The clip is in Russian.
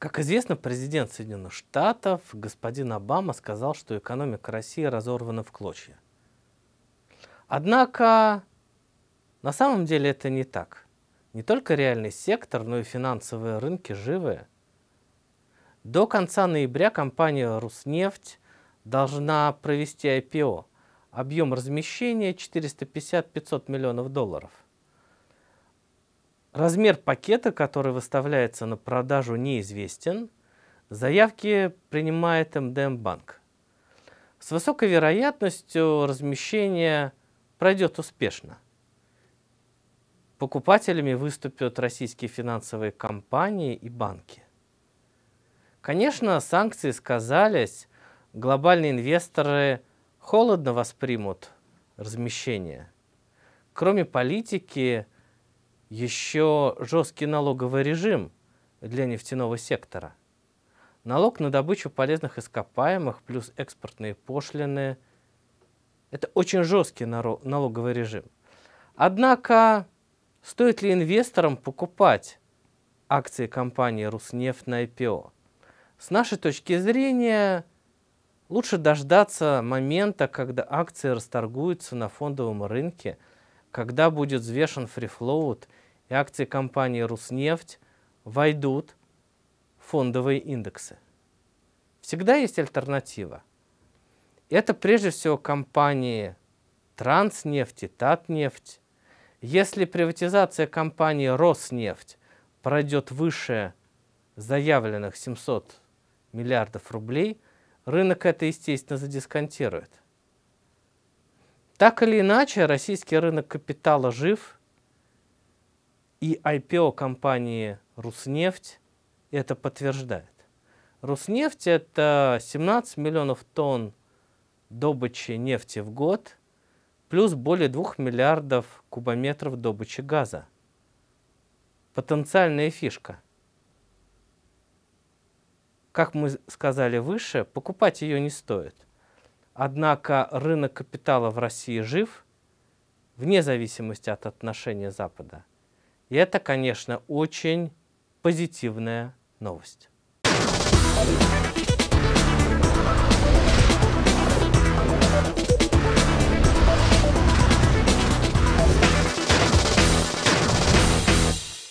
Как известно, президент Соединенных Штатов господин Обама сказал, что экономика России разорвана в клочья. Однако на самом деле это не так. Не только реальный сектор, но и финансовые рынки живые. До конца ноября компания «Руснефть» должна провести IPO. Объем размещения 450-500 миллионов долларов – Размер пакета, который выставляется на продажу, неизвестен. Заявки принимает МДМ-банк. Эм эм С высокой вероятностью размещение пройдет успешно. Покупателями выступят российские финансовые компании и банки. Конечно, санкции сказались, глобальные инвесторы холодно воспримут размещение. Кроме политики, еще жесткий налоговый режим для нефтяного сектора. Налог на добычу полезных ископаемых плюс экспортные пошлины – это очень жесткий налоговый режим. Однако, стоит ли инвесторам покупать акции компании «Руснефть» на IPO? С нашей точки зрения, лучше дождаться момента, когда акции расторгуются на фондовом рынке, когда будет взвешен фрифлоут – и акции компании «Руснефть» войдут в фондовые индексы. Всегда есть альтернатива. Это прежде всего компании «Транснефть» и «Татнефть». Если приватизация компании «Роснефть» пройдет выше заявленных 700 миллиардов рублей, рынок это, естественно, задисконтирует. Так или иначе, российский рынок капитала жив – и IPO компании «Руснефть» это подтверждает. «Руснефть» — это 17 миллионов тонн добычи нефти в год, плюс более 2 миллиардов кубометров добычи газа. Потенциальная фишка. Как мы сказали выше, покупать ее не стоит. Однако рынок капитала в России жив, вне зависимости от отношения Запада – и это, конечно, очень позитивная новость.